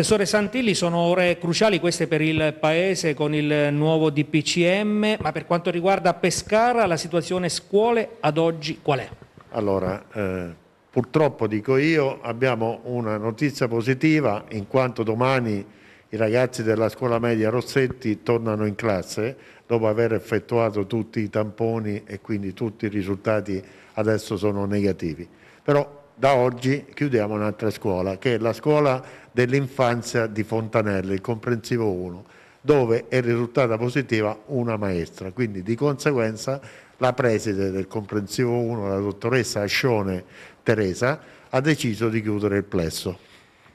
Assessore Santilli, sono ore cruciali queste per il Paese con il nuovo DPCM, ma per quanto riguarda Pescara la situazione scuole ad oggi qual è? Allora, eh, purtroppo dico io, abbiamo una notizia positiva in quanto domani i ragazzi della scuola media Rossetti tornano in classe dopo aver effettuato tutti i tamponi e quindi tutti i risultati adesso sono negativi. Però da oggi chiudiamo un'altra scuola, che è la scuola dell'infanzia di Fontanelle, il comprensivo 1, dove è risultata positiva una maestra. Quindi di conseguenza la preside del comprensivo 1, la dottoressa Ascione Teresa, ha deciso di chiudere il plesso.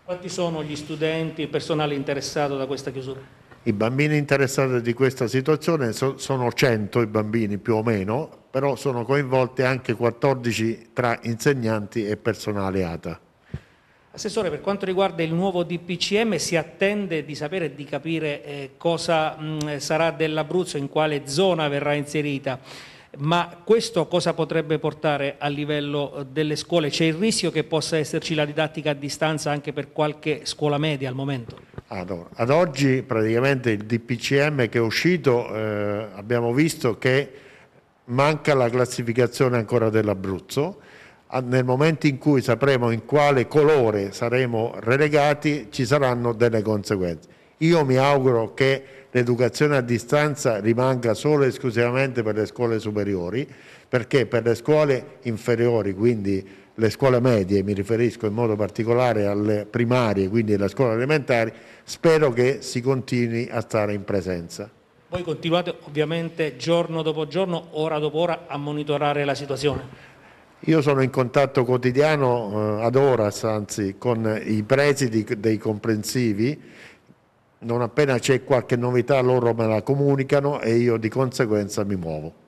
Quanti sono gli studenti, il personale interessato da questa chiusura? I bambini interessati di questa situazione sono 100 i bambini più o meno, però sono coinvolte anche 14 tra insegnanti e personale ATA. Assessore, per quanto riguarda il nuovo DPCM si attende di sapere e di capire eh, cosa mh, sarà dell'Abruzzo, in quale zona verrà inserita, ma questo cosa potrebbe portare a livello eh, delle scuole? C'è il rischio che possa esserci la didattica a distanza anche per qualche scuola media al momento? Allora, ad oggi praticamente il DPCM che è uscito eh, abbiamo visto che manca la classificazione ancora dell'Abruzzo. Nel momento in cui sapremo in quale colore saremo relegati ci saranno delle conseguenze. Io mi auguro che l'educazione a distanza rimanga solo e esclusivamente per le scuole superiori, perché per le scuole inferiori, quindi le scuole medie, mi riferisco in modo particolare alle primarie, quindi alle scuole elementari, spero che si continui a stare in presenza. Voi continuate ovviamente giorno dopo giorno, ora dopo ora a monitorare la situazione? Io sono in contatto quotidiano eh, ad ora, anzi, con i presidi dei comprensivi. Non appena c'è qualche novità loro me la comunicano e io di conseguenza mi muovo.